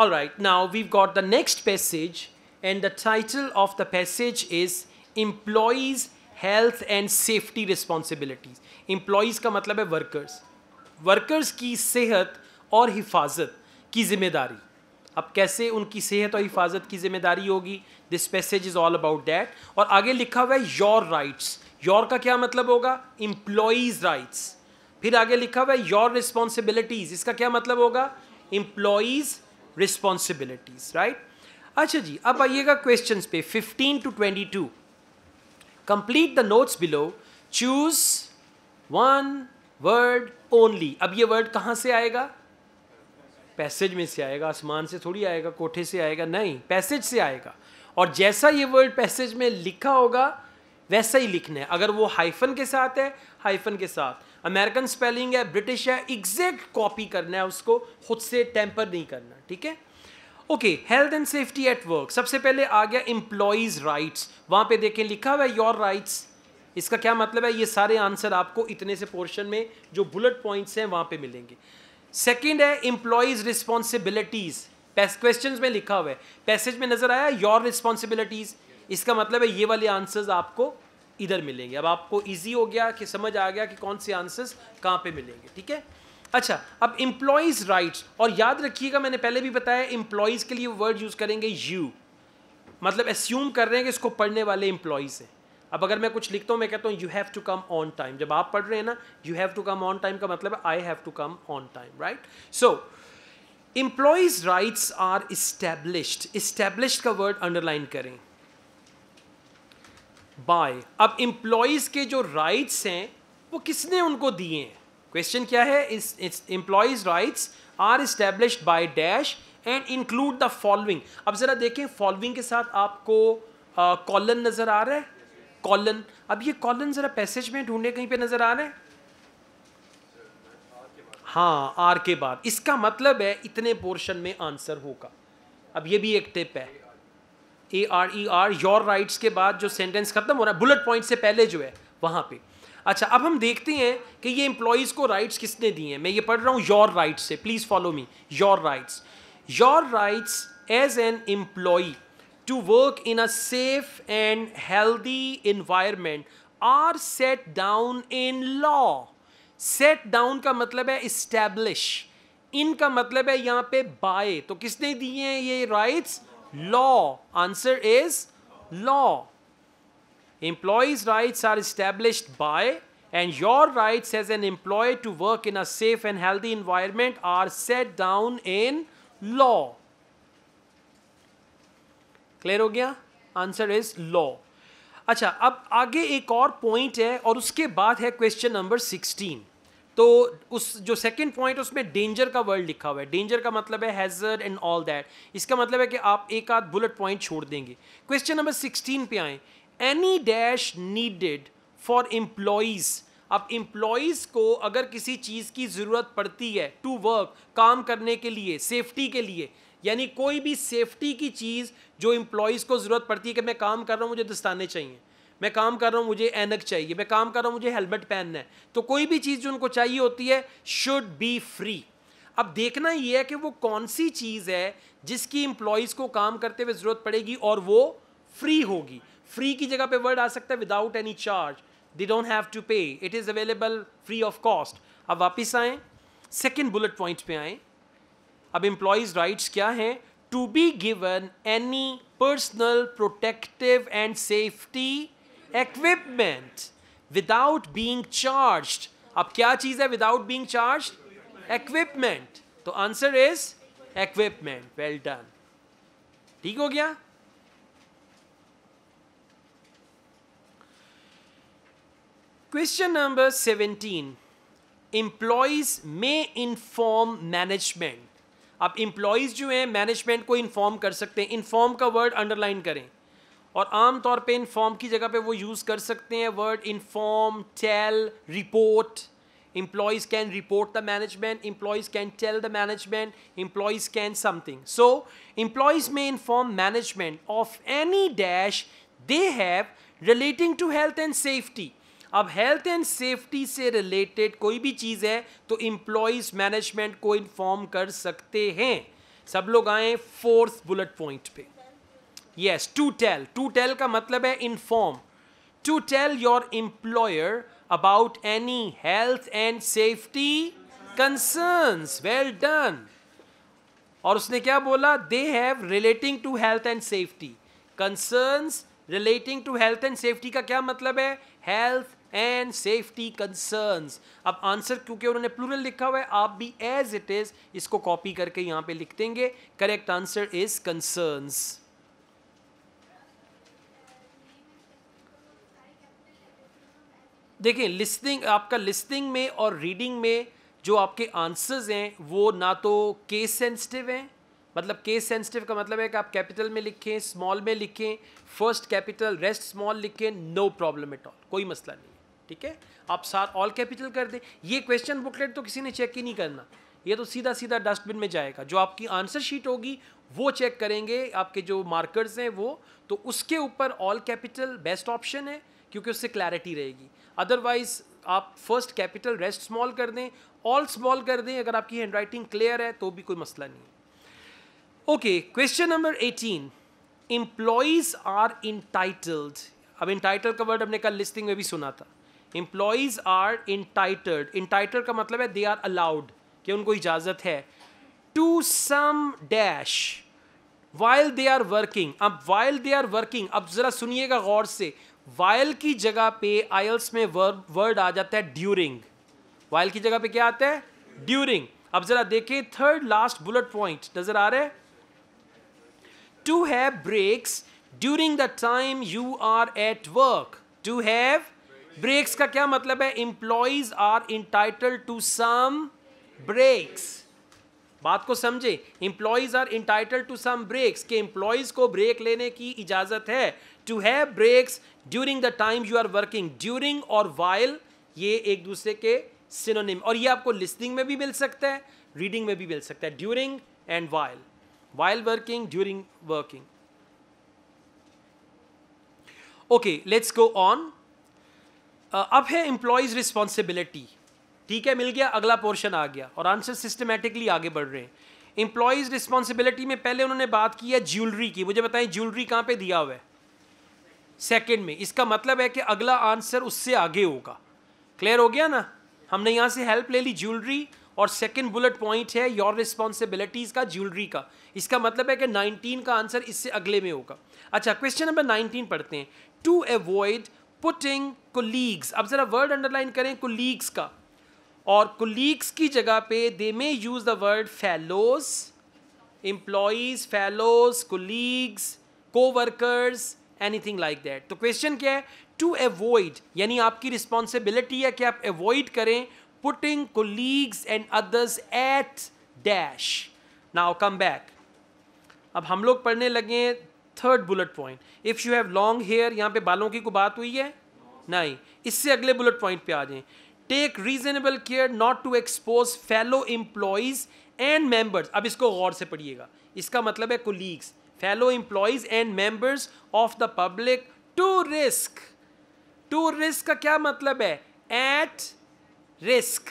All right, now we've got the next passage, and the title of the passage is Employees' Health and Safety Responsibilities. Employees का मतलब है workers. Workers की सेहत और हिफाजत की जिम्मेदारी अब कैसे उनकी सेहत और हिफाजत की जिम्मेदारी होगी this passage is all about that और आगे लिखा हुआ है योर राइट्स योर का क्या मतलब होगा एम्प्लॉयज राइट्स फिर आगे लिखा हुआ है योर रिस्पॉन्सिबिलिटीज इसका क्या मतलब होगा एम्प्लॉयज रिस्पॉन्सिबिलिटीज राइट अच्छा जी अब आइएगा क्वेश्चन पे 15 to 22 complete the notes below choose one word only अब ये वर्ड कहाँ से आएगा पैसेज में से आएगा आसमान से थोड़ी आएगा कोठे से आएगा नहीं पैसेज से आएगा और जैसा ये वर्ड पैसेज में लिखा होगा वैसा ही लिखना है अगर वो हाइफन के साथ है हाइफन के साथ अमेरिकन स्पेलिंग है ब्रिटिश है एग्जैक्ट कॉपी करना है उसको खुद से टेम्पर नहीं करना ठीक है okay health and safety at work सबसे पहले आ गया एम्प्लॉयज़ राइट्स वहां पे देखें लिखा हुआ है योर राइट्स इसका क्या मतलब है ये सारे आंसर आपको इतने से पोर्शन में जो बुलेट पॉइंट्स हैं वहां पे मिलेंगे सेकंड है एम्प्लॉयज़ रिस्पॉन्सिबिलिटीज़ क्वेश्चन में लिखा हुआ है पैसेज में नज़र आया योर रिस्पॉन्सिबिलिटीज़ इसका मतलब है ये वाले आंसर्स आपको इधर मिलेंगे अब आपको इजी हो गया कि समझ आ गया कि कौन से आंसर्स कहाँ पे मिलेंगे ठीक है अच्छा अब इम्प्लॉयज राइट्स और याद रखिएगा मैंने पहले भी बताया इम्प्लॉयज़ के लिए वर्ड यूज़ करेंगे यू मतलब एस्यूम कर रहे हैं कि इसको पढ़ने वाले इम्प्लॉयज़ हैं अब अगर मैं कुछ लिखता हूँ मैं कहता हूँ you have to come on time जब आप पढ़ रहे हैं ना you have to come on time का मतलब I have to come on time right so employees rights are established established का वर्ड अंडरलाइन करें बाय अब एम्प्लॉयज़ के जो राइट्स हैं वो किसने उनको दिए हैं क्वेश्चन क्या है इस employees rights are establish by dash and include the following अब ज़रा देखें फॉलोइंग के साथ आपको कॉलन नज़र आ रहा है कॉलन अब ये कॉलन ज़रा पैसेज में ढूंढने कहीं पे नज़र आ रहा है हाँ आर के बाद इसका मतलब है इतने पोर्शन में आंसर होगा अब ये भी एक टिप है A R E are your rights के बाद जो सेंटेंस खत्म हो रहा है बुलेट पॉइंट से पहले जो है वहाँ पे अच्छा अब हम देखते हैं कि ये एम्प्लॉयज़ को राइट्स किसने दिए हैं मैं ये पढ़ रहा हूँ योर राइट्स से please follow me your rights your rights as an employee to work in a safe and healthy environment are set down in law set down का मतलब है इस्टेब्लिश इनका मतलब है यहाँ पे बाय तो किसने दिए हैं ये rights law. Answer is law. Employees' rights are established by and your rights as an employee to work in a safe and healthy environment are set down in law. clear ho gaya answer is law acha ab aage ek aur point hai aur uske baad hai question number sixteen तो उस जो second point उसमें danger का word लिखा हुआ है danger का मतलब है हैजर्ड एंड ऑल दैट इसका मतलब है कि आप एक आध बुलेट पॉइंट छोड़ देंगे क्वेश्चन नंबर सिक्सटीन पे आए any dash needed for employees अब एम्प्लॉयज़ को अगर किसी चीज़ की ज़रूरत पड़ती है टू वर्क काम करने के लिए सेफ्टी के लिए यानी कोई भी सेफ्टी की चीज़ जो एम्प्लॉयज़ को ज़रूरत पड़ती है कि मैं काम कर रहा हूँ मुझे दस्ताने चाहिए मैं काम कर रहा हूँ मुझे एनक चाहिए मैं काम कर रहा हूँ मुझे हेलमेट पहनना है तो कोई भी चीज़ जो उनको चाहिए होती है शुड बी फ्री अब देखना ये है कि वो कौन सी चीज़ है जिसकी इंप्लॉयज को काम करते हुए ज़रूरत पड़ेगी और वो फ्री होगी फ्री की जगह पे वर्ड आ सकता है without any charge they don't have to pay it is available free of cost अब वापस आएँ सेकेंड बुलेट पॉइंट पे आएँ अब एम्प्लॉयज़ राइट्स क्या हैं to be given any personal protective and safety equipment without being charge अब क्या चीज है विदाउट बींग चार्ज equipment तो answer is equipment well done ठीक हो गया क्वेश्चन नंबर सेवेंटीन इंप्लॉइज में इन्फॉर्म मैनेजमेंट अब इंप्लॉइज जो है मैनेजमेंट को इंफॉर्म कर सकते हैं इन्फॉर्म का वर्ड अंडरलाइन करें और आम तौर पे इन फॉर्म की जगह पे वो यूज़ कर सकते हैं word inform tell report employees can report the management employees can tell the management employees can something so employees में inform management of any dash they have relating to health and safety अब health and safety से related कोई भी चीज़ है तो employees management को inform कर सकते हैं सब लोग आए फोर्थ बुलेट पॉइंट पे yes to tell to tell का मतलब है inform to tell your employer about any health and safety concerns well done और उसने क्या बोला they have relating to health and safety concerns relating to health and safety का क्या मतलब है हेल्थ एंड सेफ्टी कंसर्न्स अब आंसर क्योंकि उन्होंने प्लूरल लिखा हुआ है आप भी एज इट इज इसको कॉपी करके यहाँ पे लिख देंगे करेक्ट आंसर इज कंसर्न्स देखें लिस्निंग आपका लिस्निंग में और रीडिंग में जो आपके आंसर्स हैं वो ना तो केस सेंसिटिव हैं मतलब केस सेंसिटिव का मतलब है कि आप कैपिटल में लिखें स्मॉल में लिखें फर्स्ट कैपिटल रेस्ट स्मॉल लिखें नो प्रॉब्लम एट ऑल कोई मसला नहीं है ठीक है आप सार ऑल कैपिटल कर दें ये क्वेश्चन बुकलेट तो किसी ने चेक ही नहीं करना ये तो सीधा सीधा डस्टबिन में जाएगा जो आपकी आंसर शीट होगी वो चेक करेंगे आपके जो मार्कर्स हैं वो तो उसके ऊपर ऑल कैपिटल बेस्ट ऑप्शन है क्योंकि उससे क्लैरिटी रहेगी अदरवाइज आप फर्स्ट कैपिटल रेस्ट स्मॉल कर दें ऑल स्मॉल कर दें अगर आपकी हैंड राइटिंग क्लियर है तो भी कोई मसला नहीं okay question number eighteen employees are entitled अब इंटाइटल का वर्ड हमने कल लिस्टिंग में भी सुना था इंप्लॉइज आर इंटाइटल्ड इंटाइटल का मतलब है दे आर अलाउड कि उनको इजाज़त है to some dash while they are working अब वाइल दे आर वर्किंग अब ज़रा सुनिएगा गौर से वायल की जगह पे आयल्स में वर्ड आ जाता है ड्यूरिंग वायल की जगह पे क्या आता है ड्यूरिंग अब जरा देखें थर्ड लास्ट बुलेट पॉइंट नजर आ रहे to have breaks during the time you are at work to have breaks का क्या मतलब है employees are entitle to some breaks बात को समझे employees are entitle to some breaks के इंप्लॉइज को ब्रेक लेने की इजाजत है to have breaks during the time you are working during और वाइल ये एक दूसरे के सिनोनिम और ये आपको लिस्निंग में भी मिल सकता है रीडिंग में भी मिल सकता है during and while while working during working okay let's go on अब है एम्प्लॉयज रिस्पॉन्सिबिलिटी ठीक है मिल गया अगला पोर्शन आ गया और आंसर सिस्टमेटिकली आगे बढ़ रहे हैं एम्प्लॉयज रिस्पॉन्सिबिलिटी में पहले उन्होंने बात की है ज्वेलरी की मुझे बताएं ज्वेलरी कहाँ पे दिया हुआ है सेकेंड में इसका मतलब है कि अगला आंसर उससे आगे होगा क्लियर हो गया ना हमने यहाँ से हेल्प ले ली ज्वेलरी और सेकेंड बुलेट पॉइंट है योर रिस्पॉन्सिबिलिटीज़ का ज्वेलरी का इसका मतलब है कि 19 का आंसर इससे अगले में होगा अच्छा क्वेश्चन नंबर 19 पढ़ते हैं टू एवॉइड पुटिंग कोलीग्स अब ज़रा वर्ड अंडरलाइन करें कोलीग्स का और कोलीग्स की जगह पे they may use the word fellows employees fellows colleagues coworkers anything like that तो क्वेश्चन क्या है टू एवॉइड यानी आपकी रिस्पॉन्सिबिलिटी है कि आप एवॉइड करें putting colleagues and others at dash now come back अब हम लोग पढ़ने लगे third bullet point if you have long hair यहाँ पे बालों की को बात हुई है नहीं इससे अगले बुलेट पॉइंट पे आ जाएं take reasonable care not to expose fellow employees and members अब इसको गौर से पढ़िएगा इसका मतलब है colleagues fellow employees and members of the public to risk to risk का क्या मतलब है at risk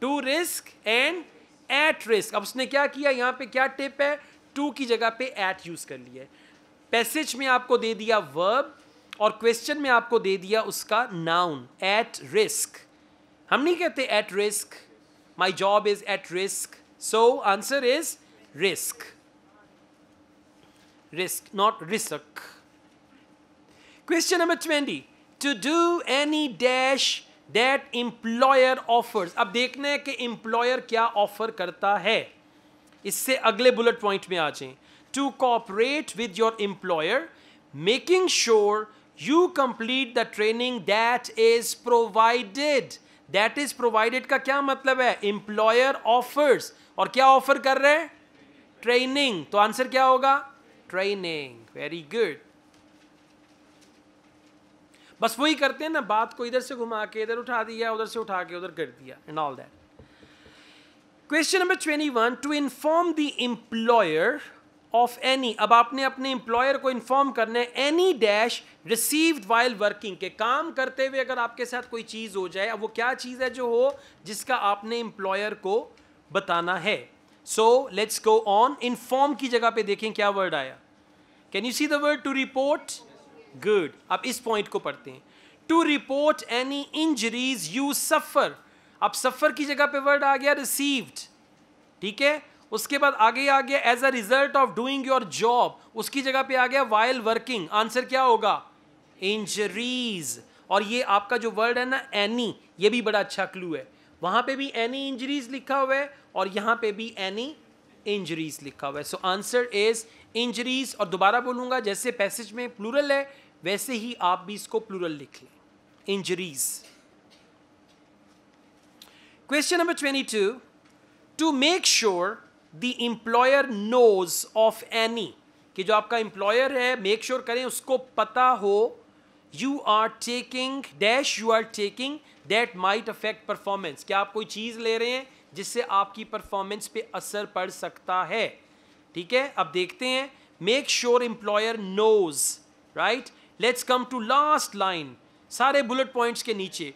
to risk and at risk अब उसने क्या किया यहां पे क्या टिप है टू की जगह पे एट यूज कर लिया है पैसेज में आपको दे दिया वर्ब और क्वेश्चन में आपको दे दिया उसका नाउन एट रिस्क हम नहीं कहते at risk my job is at risk so answer is risk risk, not risk. Question number 20. To do any dash that employer offers. अब देखना है कि employer क्या offer करता है इससे अगले bullet point में आ जाए To cooperate with your employer, making sure you complete the training that is provided. That is provided का क्या मतलब है Employer offers. और क्या offer कर रहे हैं ट्रेनिंग तो आंसर क्या होगा ट्रेनिंग वेरी गुड बस वही करते हैं ना बात को इधर से घुमा के इधर उठा दिया उधर से उठा के उधर कर दिया and all that question number twenty one to inform the employer of any अब आपने अपने इंप्लॉयर को इन्फॉर्म करना है any dash received while working के काम करते हुए अगर आपके साथ कोई चीज़ हो जाए अब वो क्या चीज़ है जो हो जिसका आपने इंप्लॉयर को बताना है so let's go on inform की जगह पे देखें क्या वर्ड आया can you see the word to report good अब इस पॉइंट को पढ़ते हैं to report any injuries you suffer अब सफ़र की जगह पे वर्ड आ गया रिसीव्ड ठीक है उसके बाद आगे आ गया as a result of doing your job उसकी जगह पे आ गया वाइल वर्किंग आंसर क्या होगा इंजरीज और ये आपका जो वर्ड है ना एनी ये भी बड़ा अच्छा क्लू है वहां पे भी एनी इंजरीज लिखा हुआ है और यहां पे भी एनी इंजरीज लिखा हुआ है सो आंसर इज इंजरीज और दोबारा बोलूंगा जैसे पैसेज में प्लूरल है वैसे ही आप भी इसको प्लूरल लिख लें injuries question number twenty two to make sure the employer knows of any कि जो आपका इंप्लॉयर है मेक श्योर sure करें उसको पता हो you are taking dash you are taking that might affect performance क्या आप कोई चीज़ ले रहे हैं जिससे आपकी परफॉर्मेंस पे असर पड़ सकता है ठीक है अब देखते हैं make sure employer knows right let's come to last line सारे बुलेट पॉइंट्स के नीचे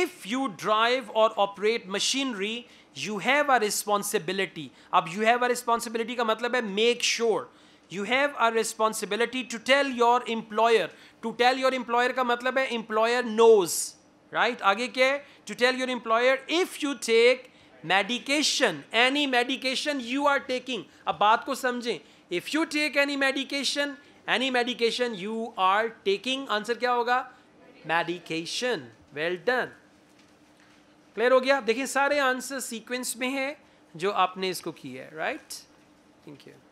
इफ़ यू ड्राइव और operate machinery you have a responsibility अब यू हैव अ रिस्पॉन्सिबिलिटी का मतलब है make sure you have a responsibility to tell your employer to tell your employer का मतलब है एम्प्लॉयर नोज़ right? आगे क्या है to tell your employer if you take medication any medication you are taking अब बात को समझें if you take any medication any medication you are taking answer क्या होगा मेडिकेशन वेल डन क्लियर हो गया देखिए सारे आंसर सीक्वेंस में है जो आपने इसको किया है राइट थैंक यू